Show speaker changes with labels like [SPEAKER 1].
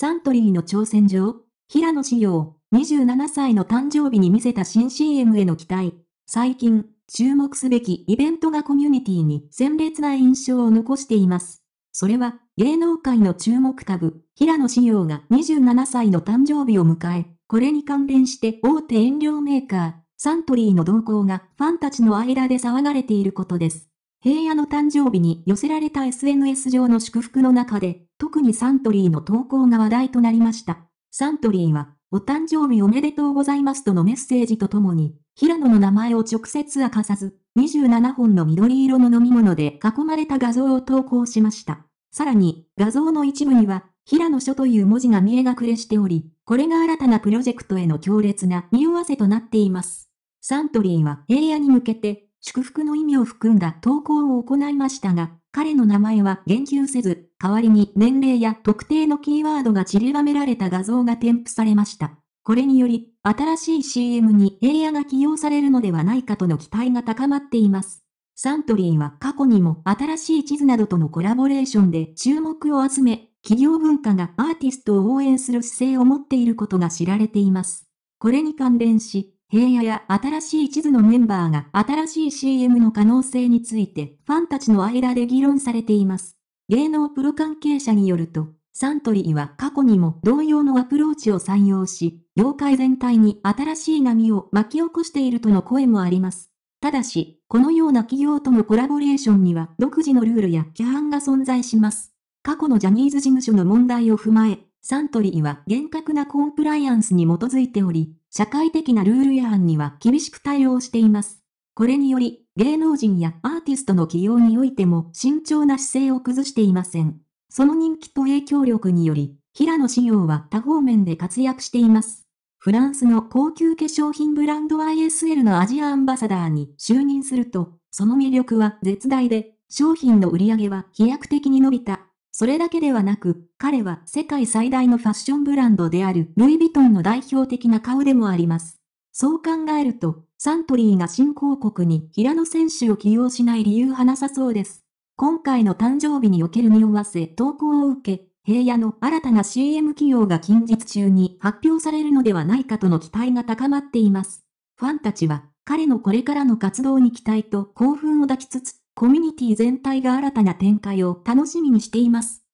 [SPEAKER 1] サントリーの挑戦状、平野紫耀、27歳の誕生日に見せた新 CM への期待。最近、注目すべきイベントがコミュニティに鮮烈な印象を残しています。それは、芸能界の注目株、平野紫耀が27歳の誕生日を迎え、これに関連して大手飲料メーカー、サントリーの動向がファンたちの間で騒がれていることです。平野の誕生日に寄せられた SNS 上の祝福の中で、特にサントリーの投稿が話題となりました。サントリーは、お誕生日おめでとうございますとのメッセージとともに、平野の名前を直接明かさず、27本の緑色の飲み物で囲まれた画像を投稿しました。さらに、画像の一部には、平野書という文字が見え隠れしており、これが新たなプロジェクトへの強烈な匂わせとなっています。サントリーは平野に向けて、祝福の意味を含んだ投稿を行いましたが、彼の名前は言及せず、代わりに年齢や特定のキーワードが散りばめられた画像が添付されました。これにより、新しい CM にエイヤが起用されるのではないかとの期待が高まっています。サントリーは過去にも新しい地図などとのコラボレーションで注目を集め、企業文化がアーティストを応援する姿勢を持っていることが知られています。これに関連し、平野や新しい地図のメンバーが新しい CM の可能性についてファンたちの間で議論されています。芸能プロ関係者によると、サントリーは過去にも同様のアプローチを採用し、業界全体に新しい波を巻き起こしているとの声もあります。ただし、このような企業とのコラボレーションには独自のルールや規範が存在します。過去のジャニーズ事務所の問題を踏まえ、サントリーは厳格なコンプライアンスに基づいており、社会的なルール違反には厳しく対応しています。これにより、芸能人やアーティストの起用においても慎重な姿勢を崩していません。その人気と影響力により、平野紫耀は多方面で活躍しています。フランスの高級化粧品ブランド ISL のアジアアンバサダーに就任すると、その魅力は絶大で、商品の売り上げは飛躍的に伸びたそれだけではなく、彼は世界最大のファッションブランドであるルイ・ヴィトンの代表的な顔でもあります。そう考えると、サントリーが新興国に平野選手を起用しない理由はなさそうです。今回の誕生日における匂わせ投稿を受け、平野の新たな CM 起用が近日中に発表されるのではないかとの期待が高まっています。ファンたちは彼のこれからの活動に期待と興奮を抱きつつ、コミュニティ全体が新たな展開を楽しみにしています。